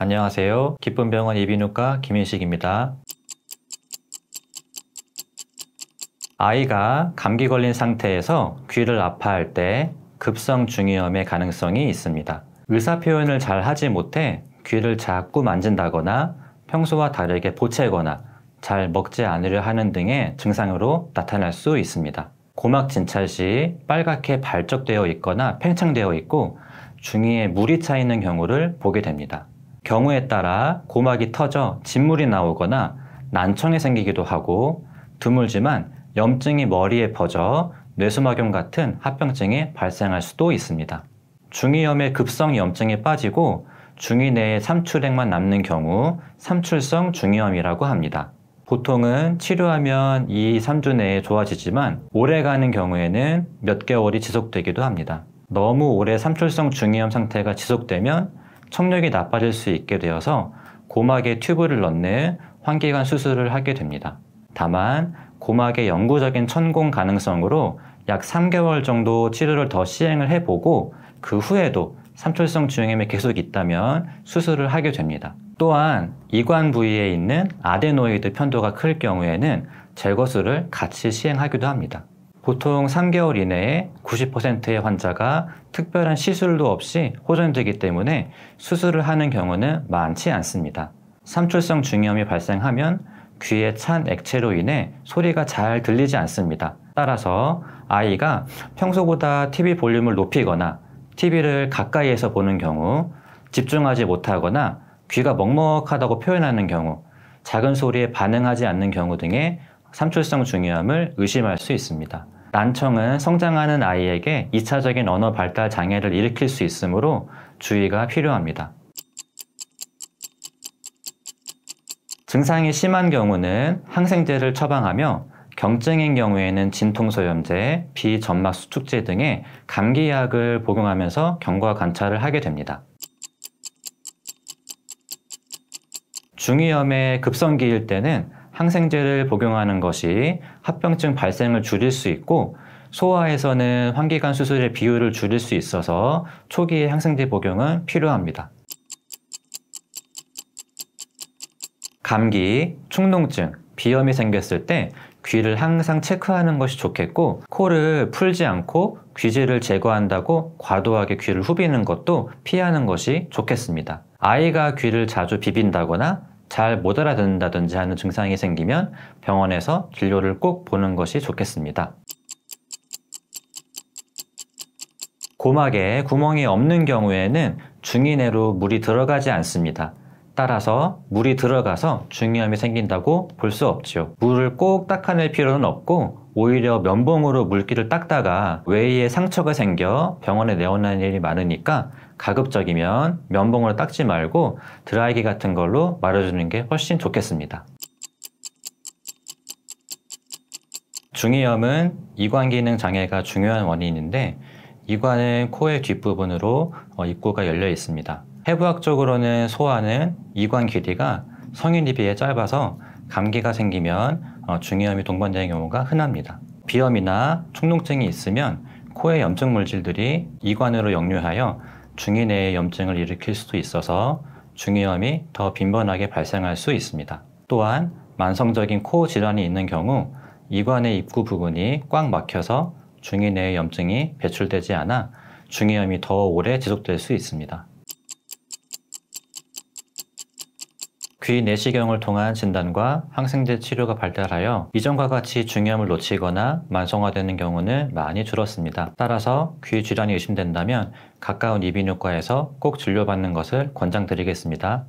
안녕하세요. 기쁨병원 이비인후과 김인식입니다. 아이가 감기 걸린 상태에서 귀를 아파할 때 급성 중이염의 가능성이 있습니다. 의사 표현을 잘 하지 못해 귀를 자꾸 만진다거나 평소와 다르게 보채거나 잘 먹지 않으려 하는 등의 증상으로 나타날 수 있습니다. 고막 진찰 시 빨갛게 발적되어 있거나 팽창되어 있고 중이에 물이 차 있는 경우를 보게 됩니다. 경우에 따라 고막이 터져 진물이 나오거나 난청이 생기기도 하고 드물지만 염증이 머리에 퍼져 뇌수막염 같은 합병증이 발생할 수도 있습니다. 중이염의 급성 염증에 빠지고 중이 내에 삼출액만 남는 경우 삼출성 중이염이라고 합니다. 보통은 치료하면 2, 3주 내에 좋아지지만 오래 가는 경우에는 몇 개월이 지속되기도 합니다. 너무 오래 삼출성 중이염 상태가 지속되면 청력이 나빠질 수 있게 되어서 고막에 튜브를 넣는 환기관 수술을 하게 됩니다. 다만 고막의 영구적인 천공 가능성으로 약 3개월 정도 치료를 더 시행을 해보고 그 후에도 삼출성 주행염이 계속 있다면 수술을 하게 됩니다. 또한 이관 부위에 있는 아데노이드 편도가 클 경우에는 제거술을 같이 시행하기도 합니다. 보통 3개월 이내에 90%의 환자가 특별한 시술도 없이 호전되기 때문에 수술을 하는 경우는 많지 않습니다. 삼출성 중이염이 발생하면 귀에 찬 액체로 인해 소리가 잘 들리지 않습니다. 따라서 아이가 평소보다 TV 볼륨을 높이거나 TV를 가까이에서 보는 경우 집중하지 못하거나 귀가 먹먹하다고 표현하는 경우 작은 소리에 반응하지 않는 경우 등의 삼출성 중이염을 의심할 수 있습니다. 난청은 성장하는 아이에게 2차적인 언어 발달 장애를 일으킬 수 있으므로 주의가 필요합니다. 증상이 심한 경우는 항생제를 처방하며 경증인 경우에는 진통소염제, 비점막 수축제 등의 감기약을 복용하면서 경과 관찰을 하게 됩니다. 중이염의 급성기일 때는 항생제를 복용하는 것이 합병증 발생을 줄일 수 있고 소아에서는 환기관 수술의 비율을 줄일 수 있어서 초기에 항생제 복용은 필요합니다. 감기, 축농증, 비염이 생겼을 때 귀를 항상 체크하는 것이 좋겠고 코를 풀지 않고 귀지를 제거한다고 과도하게 귀를 후비는 것도 피하는 것이 좋겠습니다. 아이가 귀를 자주 비빈다거나 잘못 알아듣는다든지 하는 증상이 생기면 병원에서 진료를 꼭 보는 것이 좋겠습니다. 고막에 구멍이 없는 경우에는 중이내로 물이 들어가지 않습니다. 따라서 물이 들어가서 중이염이 생긴다고 볼 수 없죠. 물을 꼭 닦아낼 필요는 없고 오히려 면봉으로 물기를 닦다가 외이에 상처가 생겨 병원에 내원하는 일이 많으니까 가급적이면 면봉으로 닦지 말고 드라이기 같은 걸로 말아주는 게 훨씬 좋겠습니다. 중이염은 이관기능 장애가 중요한 원인인데 이관은 코의 뒷부분으로 어, 입구가 열려 있습니다. 해부학적으로는 소아는 이관 길이가 성인에 비해 짧아서 감기가 생기면 어, 중이염이 동반되는 경우가 흔합니다. 비염이나 축농증이 있으면 코의 염증 물질들이 이관으로 역류하여 중이 내에 염증을 일으킬 수도 있어서 중이염이 더 빈번하게 발생할 수 있습니다. 또한 만성적인 코 질환이 있는 경우 이관의 입구 부분이 꽉 막혀서 중이 내에 염증이 배출되지 않아 중이염이 더 오래 지속될 수 있습니다. 귀 내시경을 통한 진단과 항생제 치료가 발달하여 이전과 같이 중요함을 놓치거나 만성화되는 경우는 많이 줄었습니다. 따라서 귀 질환이 의심된다면 가까운 이비인후과에서 꼭 진료받는 것을 권장드리겠습니다.